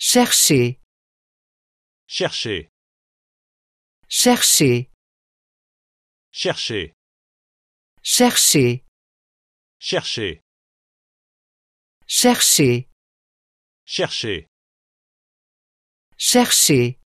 Chercher. Chercher. Chercher. Chercher. Chercher. Chercher. Chercher. Chercher.